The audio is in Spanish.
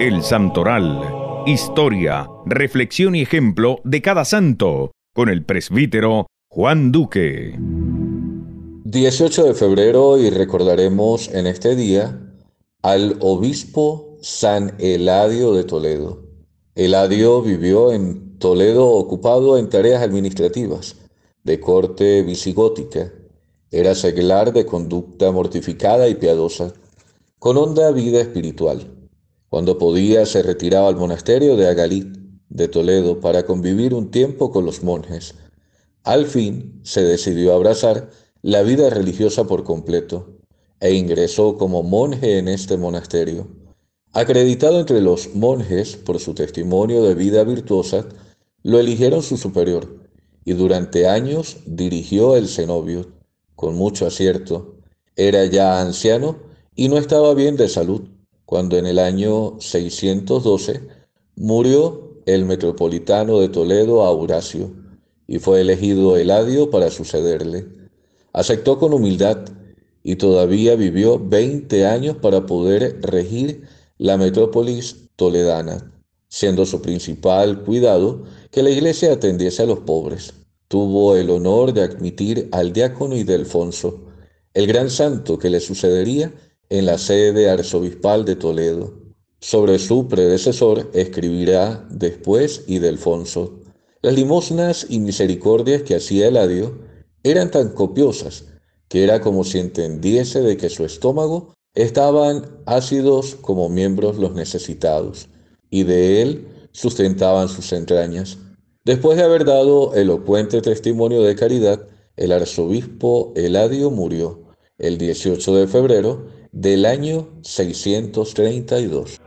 El Santoral. Historia, reflexión y ejemplo de cada santo, con el presbítero Juan Duque. 18 de febrero y recordaremos en este día al obispo San Eladio de Toledo. Eladio vivió en Toledo ocupado en tareas administrativas de corte visigótica era seglar de conducta mortificada y piadosa, con honda vida espiritual. Cuando podía se retiraba al monasterio de Agalit de Toledo para convivir un tiempo con los monjes. Al fin se decidió abrazar la vida religiosa por completo e ingresó como monje en este monasterio. Acreditado entre los monjes por su testimonio de vida virtuosa, lo eligieron su superior y durante años dirigió el cenobio con mucho acierto. Era ya anciano y no estaba bien de salud cuando en el año 612 murió el metropolitano de Toledo Auracio y fue elegido Eladio para sucederle. Aceptó con humildad y todavía vivió 20 años para poder regir la metrópolis toledana, siendo su principal cuidado que la iglesia atendiese a los pobres tuvo el honor de admitir al diácono Idelfonso, el gran santo que le sucedería en la sede arzobispal de Toledo. Sobre su predecesor escribirá después Idelfonso, Las limosnas y misericordias que hacía el Eladio eran tan copiosas que era como si entendiese de que su estómago estaban ácidos como miembros los necesitados, y de él sustentaban sus entrañas. Después de haber dado elocuente testimonio de caridad, el arzobispo Eladio murió el 18 de febrero del año 632.